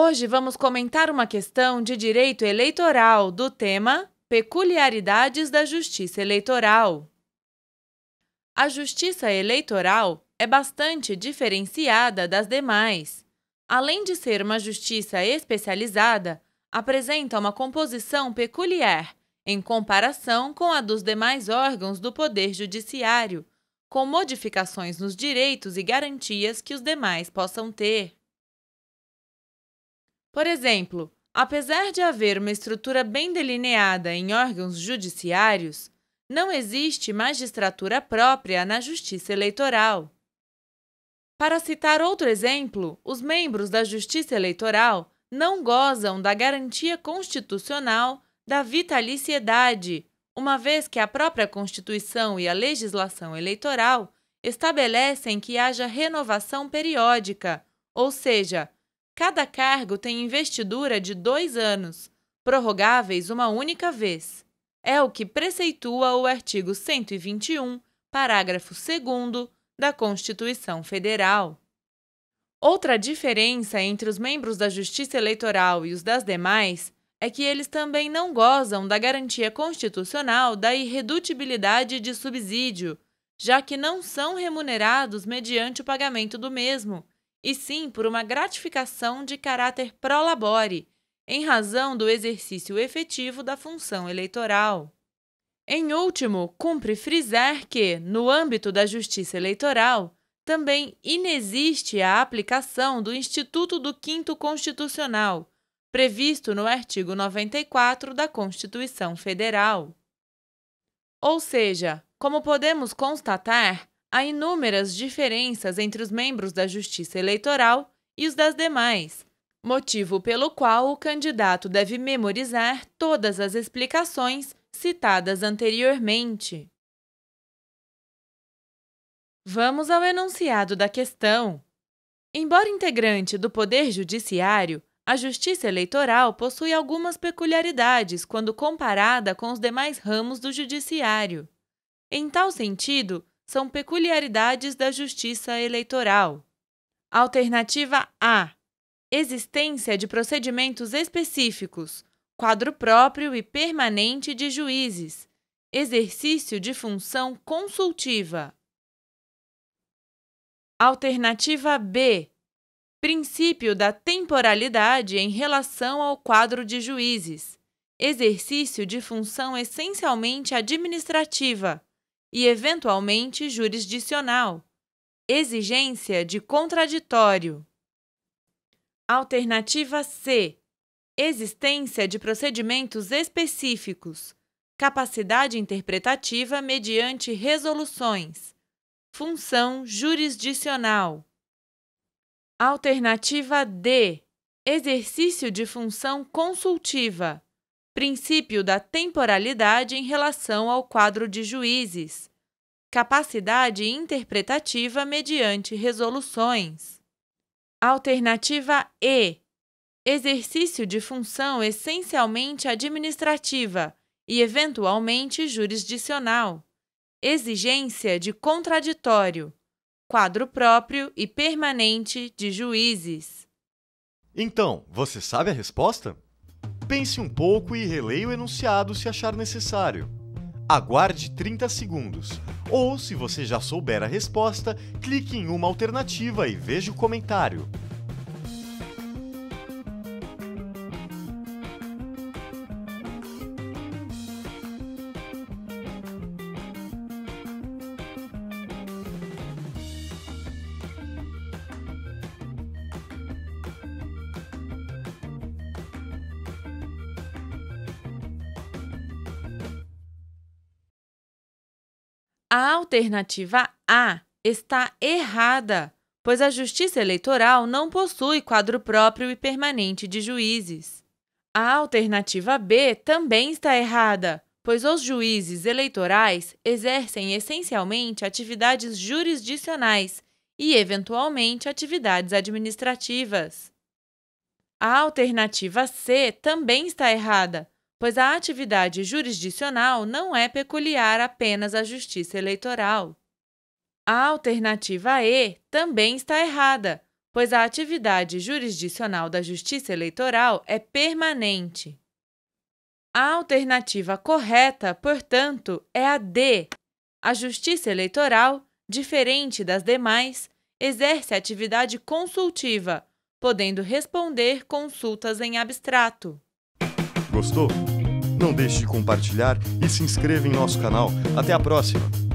Hoje vamos comentar uma questão de direito eleitoral do tema Peculiaridades da Justiça Eleitoral. A Justiça Eleitoral é bastante diferenciada das demais. Além de ser uma justiça especializada, apresenta uma composição peculiar em comparação com a dos demais órgãos do Poder Judiciário, com modificações nos direitos e garantias que os demais possam ter. Por exemplo, apesar de haver uma estrutura bem delineada em órgãos judiciários, não existe magistratura própria na Justiça Eleitoral. Para citar outro exemplo, os membros da Justiça Eleitoral não gozam da garantia constitucional da vitaliciedade, uma vez que a própria Constituição e a legislação eleitoral estabelecem que haja renovação periódica, ou seja, Cada cargo tem investidura de dois anos, prorrogáveis uma única vez. É o que preceitua o artigo 121, parágrafo 2 da Constituição Federal. Outra diferença entre os membros da Justiça Eleitoral e os das demais é que eles também não gozam da garantia constitucional da irredutibilidade de subsídio, já que não são remunerados mediante o pagamento do mesmo e sim por uma gratificação de caráter pró-labore, em razão do exercício efetivo da função eleitoral. Em último, cumpre frisar que, no âmbito da justiça eleitoral, também inexiste a aplicação do Instituto do Quinto Constitucional, previsto no artigo 94 da Constituição Federal. Ou seja, como podemos constatar, há inúmeras diferenças entre os membros da Justiça Eleitoral e os das demais, motivo pelo qual o candidato deve memorizar todas as explicações citadas anteriormente. Vamos ao enunciado da questão. Embora integrante do Poder Judiciário, a Justiça Eleitoral possui algumas peculiaridades quando comparada com os demais ramos do Judiciário. Em tal sentido, são peculiaridades da Justiça Eleitoral. Alternativa A: existência de procedimentos específicos, quadro próprio e permanente de juízes, exercício de função consultiva. Alternativa B: princípio da temporalidade em relação ao quadro de juízes, exercício de função essencialmente administrativa e, eventualmente, jurisdicional. Exigência de contraditório. Alternativa C. Existência de procedimentos específicos. Capacidade interpretativa mediante resoluções. Função jurisdicional. Alternativa D. Exercício de função consultiva princípio da temporalidade em relação ao quadro de juízes, capacidade interpretativa mediante resoluções. Alternativa E. Exercício de função essencialmente administrativa e, eventualmente, jurisdicional. Exigência de contraditório, quadro próprio e permanente de juízes. Então, você sabe a resposta? Pense um pouco e releia o enunciado se achar necessário. Aguarde 30 segundos, ou se você já souber a resposta, clique em uma alternativa e veja o comentário. A alternativa A está errada, pois a Justiça Eleitoral não possui quadro próprio e permanente de juízes. A alternativa B também está errada, pois os juízes eleitorais exercem essencialmente atividades jurisdicionais e, eventualmente, atividades administrativas. A alternativa C também está errada, pois a atividade jurisdicional não é peculiar apenas à Justiça Eleitoral. A alternativa E também está errada, pois a atividade jurisdicional da Justiça Eleitoral é permanente. A alternativa correta, portanto, é a D. A Justiça Eleitoral, diferente das demais, exerce atividade consultiva, podendo responder consultas em abstrato. Gostou? Não deixe de compartilhar e se inscreva em nosso canal. Até a próxima!